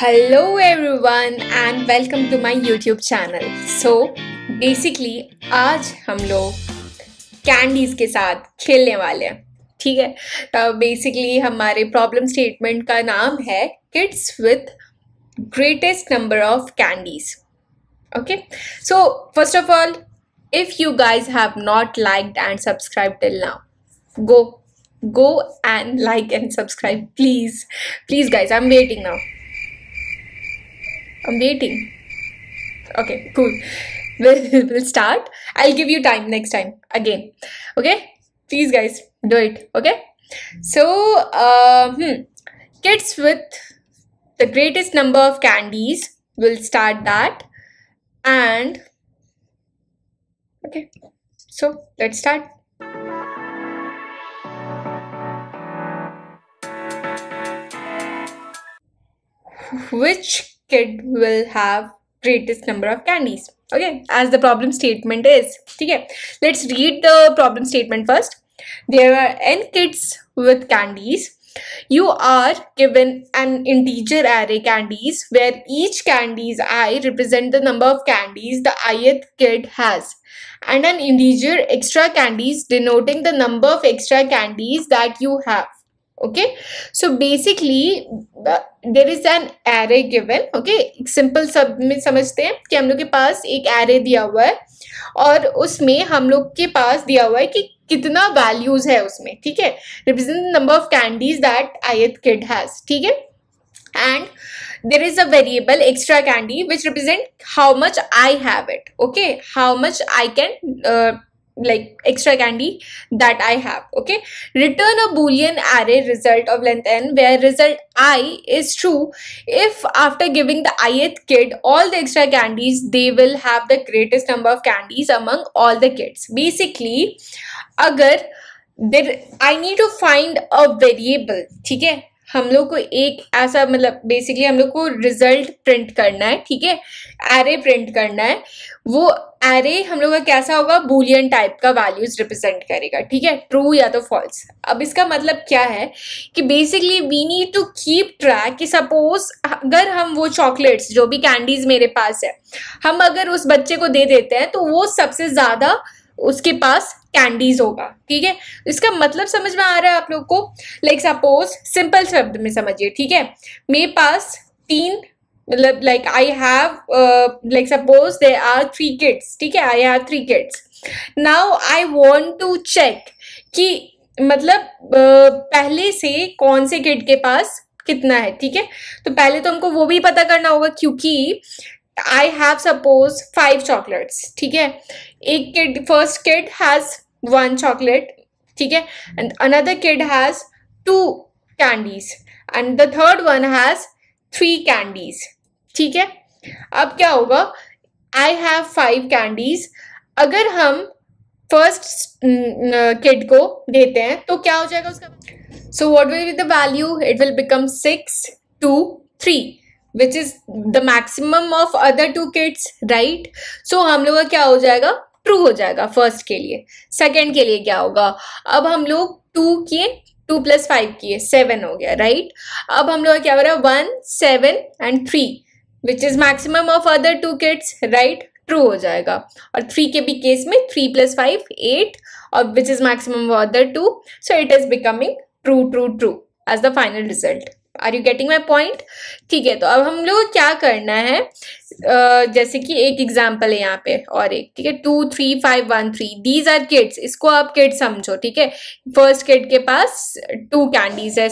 Hello everyone and welcome to my YouTube channel so basically आज हम लोग candies के साथ खेलने वाले हैं ठीक है तो बेसिकली हमारे प्रॉब्लम स्टेटमेंट का नाम है kids with greatest number of candies okay so first of all if you guys have not liked and subscribe till now go go and like and subscribe please please guys I am waiting now I'm waiting. Okay, cool. We'll, we'll start. I'll give you time next time again. Okay? Please, guys, do it. Okay? So, uh, hmm, kids with the greatest number of candies will start that. And, okay, so let's start. Which kid will have greatest number of candies okay as the problem statement is okay let's read the problem statement first there are n kids with candies you are given an integer array candies where each candy's i represent the number of candies the ith kid has and an integer extra candies denoting the number of extra candies that you have okay so basically there is an array given okay simple सब में समझते हैं कि हम लोग के पास एक array दिया हुआ है और उसमें हम लोग के पास दिया हुआ है कि कितना वैल्यूज है उसमें ठीक है represent number of candies that ith kid has ठीक है and there is a variable extra candy which represent how much i have it okay how much i can uh, like extra candy that I have. Okay. Return a boolean array result of length n where result i is true if after giving the ith kid all the extra candies they will have the greatest number of candies among all the kids. Basically, agar there I need to find a variable. Okay. हम लोग को एक ऐसा मतलब basically हम लोग को result print करना है ठीक है एरे प्रिंट करना है वो एरे हम लोग का कैसा होगा बुलियन टाइप का वैल्यूज रिप्रेजेंट करेगा ठीक है ट्रू या तो फॉल्स अब इसका मतलब क्या है कि basically we need to keep track कि सपोज अगर हम वो चॉकलेट्स जो भी कैंडीज मेरे पास है हम अगर उस बच्चे को दे देते हैं तो वो सबसे ज़्यादा उसके पास कैंडीज होगा ठीक है इसका मतलब समझ में आ रहा है आप लोग को लाइक सपोज सिंपल शब्द में समझिए ठीक है मेरे पास तीन मतलब like I have like suppose they are three kids ठीक है I have three kids now I want to check कि मतलब uh, पहले से कौन से किड के पास कितना है ठीक है तो पहले तो हमको वो भी पता करना होगा क्योंकि I have suppose five chocolates ठीक है एक kid first kid has one chocolate ठीक है and another kid has two candies and the third one has three candies ठीक है अब क्या होगा आई हैव फाइव कैंडीज अगर हम फर्स्ट किड mm, uh, को देते हैं तो क्या हो जाएगा उसका so what will be the value it will become six two three which is the maximum of other two kids right so हम लोग का क्या हो जाएगा ट्रू हो जाएगा फर्स्ट के लिए सेकेंड के लिए क्या होगा अब हम लोग टू किए टू प्लस फाइव किए सेवन हो गया राइट अब हम लोग क्या हो रहा है one seven and three which is maximum of other two kids right true हो जाएगा और थ्री के भी केस में थ्री प्लस फाइव एट और which is maximum of other two so it is becoming true true true as the final result are you getting my point ठीक है तो अब हम लोग क्या करना है जैसे कि एक एग्जाम्पल है यहाँ पे और एक ठीक है two three five one three these are kids इसको आप किड समझो ठीक है फर्स्ट किड के पास टू कैंडीज है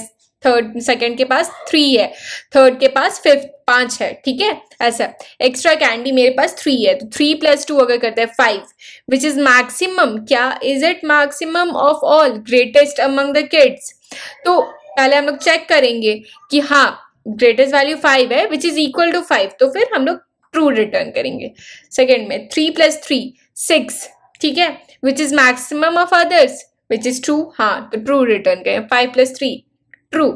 थर्ड सेकेंड के पास थ्री है थर्ड के पास फिफ्थ पांच है ठीक है ऐसा एक्स्ट्रा कैंडी मेरे पास थ्री है तो थ्री प्लस टू अगर करते हैं फाइव विच इज मैक्सिमम क्या is it maximum of all greatest among the kids तो पहले हम लोग चेक करेंगे कि हाँ ग्रेटेस्ट वैल्यू फाइव है which is equal to five तो फिर हम लोग ट्रू रिटर्न करेंगे सेकेंड में थ्री प्लस थ्री सिक्स ठीक है which is maximum of others which is true हाँ तो ट्रू रिटर्न करें five plus three true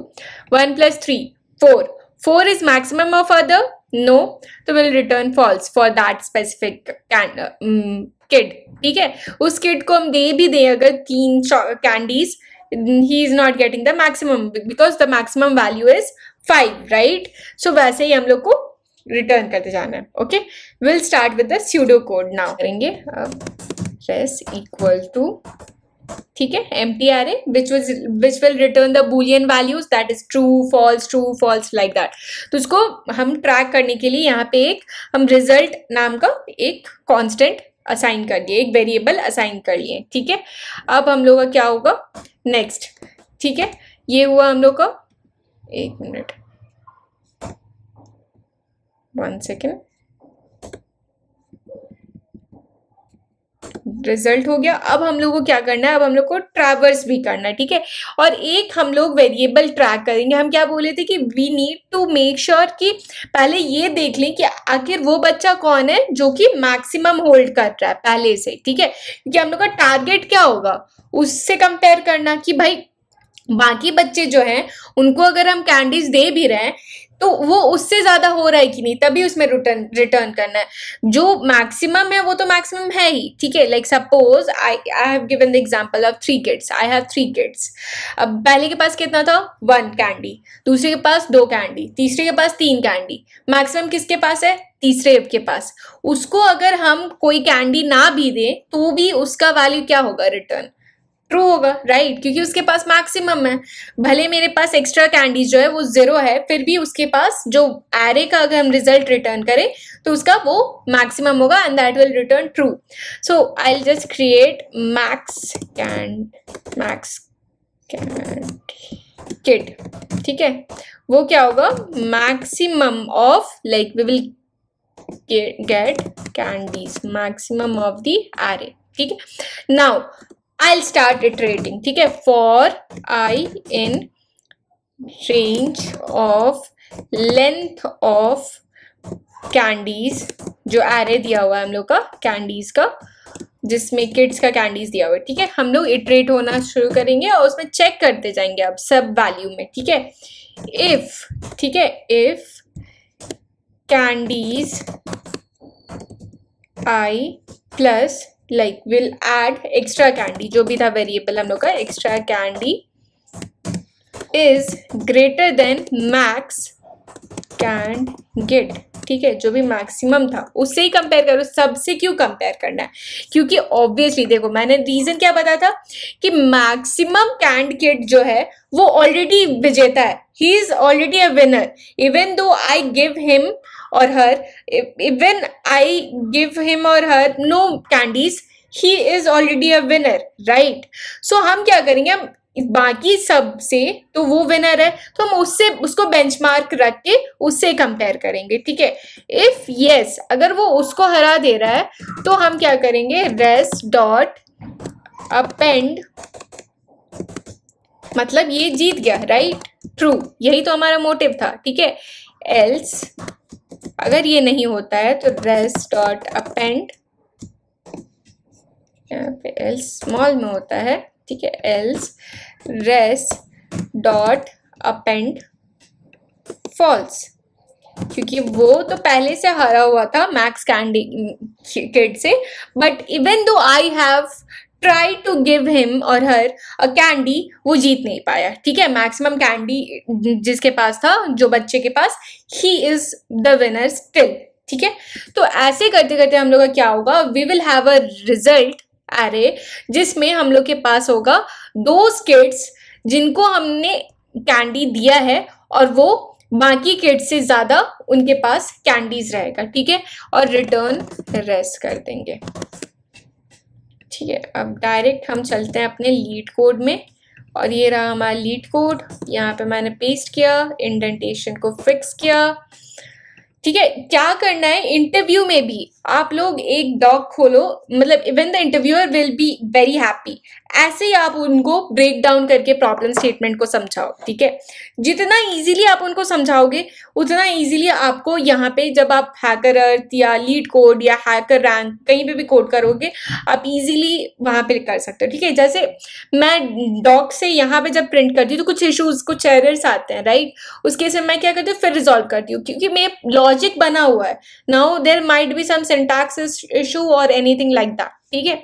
one plus three four four is maximum of other no तो will return false for that specific kid ठीक है उस kid को हम दे भी दें अगर तीन candies he is not getting the maximum because the maximum value is five right so वैसे ही हम लोग को रिटर्न करते जाना है okay? We'll start with the pseudo code now. करेंगे रेस इक्वल टू ठीक है empty array which which which will return the boolean values that is true false true false like that तो उसको हम track करने के लिए यहाँ पे एक हम रिजल्ट नाम का एक कॉन्स्टेंट असाइन कर दिए एक वेरिएबल असाइन कर लिए ठीक है अब हम लोग का क्या होगा नेक्स्ट ठीक है ये हुआ हम लोग का एक मिनट वन सेकेंड रिजल्ट हो गया अब हम लोग को क्या करना है अब हम लोग को ट्रैवर्स भी करना है ठीक है और एक हम लोग वेरिएबल ट्रैक करेंगे हम क्या बोले थे कि we need to make sure कि पहले ये देख लें कि आखिर वो बच्चा कौन है जो कि मैक्सिमम होल्ड कर रहा है पहले से ठीक है क्योंकि हम लोग का टारगेट क्या होगा उससे कंपेयर करना कि भाई बाकी बच्चे जो हैं उनको अगर हम कैंडीज दे भी रहे हैं तो वो उससे ज्यादा हो रहा है कि नहीं तभी उसमें रिटर्न रिटर्न करना है जो मैक्सिमम है वो तो मैक्सिमम है ही ठीक है like suppose I I have given the example of three kids I have three kids अब पहले के पास कितना था वन कैंडी दूसरे के पास दो कैंडी तीसरे के पास तीन कैंडी मैक्सिमम किसके पास है तीसरे के पास उसको अगर हम कोई कैंडी ना भी दें तो भी उसका वैल्यू क्या होगा रिटर्न ट्रू होगा राइट क्योंकि उसके पास मैक्सिमम है भले मेरे पास एक्स्ट्रा कैंडीज जो है वो जीरो है फिर भी उसके पास जो एरे का अगर हम रिजल्ट रिटर्न करें तो उसका वो मैक्सिमम होगा and that will return true so I will just create max cand max cand kid ठीक है वो क्या होगा maximum of like we will get candies maximum of the array ठीक है नाउ आई स्टार्ट इटरेटिंग ठीक है for I in range of length of candies जो एरे दिया हुआ है हम लोग का कैंडीज का जिसमें किड्स का कैंडीज दिया हुआ है ठीक है हम लोग इटरेट होना शुरू करेंगे और उसमें चेक करते जाएंगे आप सब वैल्यू में ठीक है इफ ठीक है if candies I plus like will add extra candy जो भी था वेरिएबल हम लोग का extra candy is greater than max can get ठीक है जो भी मैक्सिमम था उससे ही कंपेयर करो सबसे क्यों कंपेयर करना है क्योंकि ऑब्वियसली देखो मैंने रीज़न क्या बताया था कि मैक्सिमम कैंडिडेट जो है वो ऑलरेडी विजेता है he is already a winner even though I give him or her. When I give him or her no candies, he is already a winner right so हम क्या करेंगे हम बाकी सब से तो वो विनर है तो हम उससे उसको बेंचमार्क रख के उससे कंपेयर करेंगे ठीक है इफ यस अगर वो उसको हरा दे रहा है तो हम क्या करेंगे रेस डॉट अपेंड मतलब ये जीत गया राइट ट्रू यही तो हमारा मोटिव था ठीक है एल्स अगर ये नहीं होता है तो ड्रेस डॉट अपेंड यहाँ पे एल्स स्मॉल में होता है ठीक है else res dot append false क्योंकि वो तो पहले से हरा हुआ था मैक्स कैंडी किड से but even though I have try to give him और हर अ कैंडी वो जीत नहीं पाया ठीक है मैक्सिमम कैंडी जिसके पास था जो बच्चे के पास he is the winner still ठीक है तो ऐसे करते करते हम लोग का क्या होगा we will have a result array जिसमें हम लोग के पास होगा दो किड्स जिनको हमने कैंडी दिया है और वो बाकी किड्स से ज़्यादा उनके पास कैंडीज रहेगा ठीक है और रिटर्न रेस्ट कर देंगे ठीक है अब डायरेक्ट हम चलते हैं अपने लीड कोड में और ये रहा हमारा लीड कोड यहाँ पे मैंने पेस्ट किया इंडेंटेशन को फिक्स किया ठीक है क्या करना है इंटरव्यू में भी आप लोग एक डॉग खोलो मतलब even the interviewer will be very happy ऐसे ही आप उनको ब्रेक डाउन करके प्रॉब्लम स्टेटमेंट को समझाओ ठीक है जितना इजीली आप उनको समझाओगे उतना इजीली आपको यहाँ पे जब आप हैकर अर्थ या लीड कोड या हैकर रैंक कहीं पे भी कोड करोगे आप इजीली वहाँ पे कर सकते हो ठीक है जैसे मैं डॉग से यहाँ पे जब प्रिंट करती हूँ तो कुछ इशूज़ कुछ एरर्स आते हैं राइट उसके से मैं क्या करती हूँ फिर रिजॉल्व करती हूँ क्योंकि मेरे लॉजिक बना हुआ है now there might be some syntax issue और एनीथिंग लाइक दैट ठीक है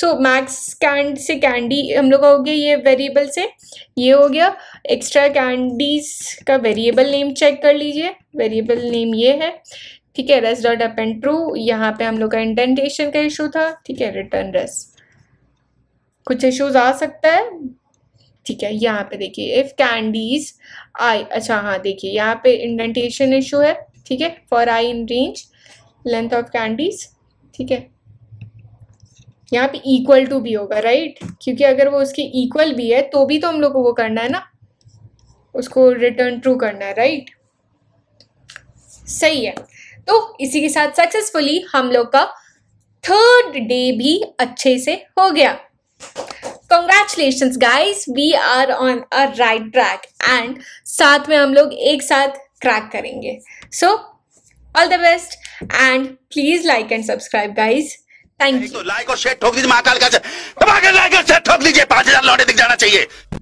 सो मैक्स कैंड से कैंडी हम लोग का हो गया ये वेरिएबल से ये हो गया एक्स्ट्रा कैंडीज का वेरिएबल नेम चेक कर लीजिए वेरिएबल नेम ये है ठीक है res dot append true यहाँ पे हम लोग का इंडेंटेशन का इशू था ठीक है रिटर्न रेस कुछ इश्यूज आ सकता है ठीक है यहाँ पे देखिए इफ कैंडीज आई अच्छा हाँ देखिए यहाँ पे इंडेंटेशन इशू है ठीक है for I in range length of candies ठीक है यहाँ पे इक्वल टू भी होगा राइट क्योंकि अगर वो उसके इक्वल भी है तो भी तो हम लोग को वो करना है ना उसको रिटर्न ट्रू करना है राइट सही है तो इसी के साथ सक्सेसफुली हम लोग का थर्ड डे भी अच्छे से हो गया congratulations guys we are on a right track and साथ में हम लोग एक साथ क्रैक करेंगे so so, all the best and please like and subscribe guys thank you like और शेयर ठोक दीजिए महाकाल का लाइक और शेयर ठोक दीजिए पांच हजार लौटे दिख जाना चाहिए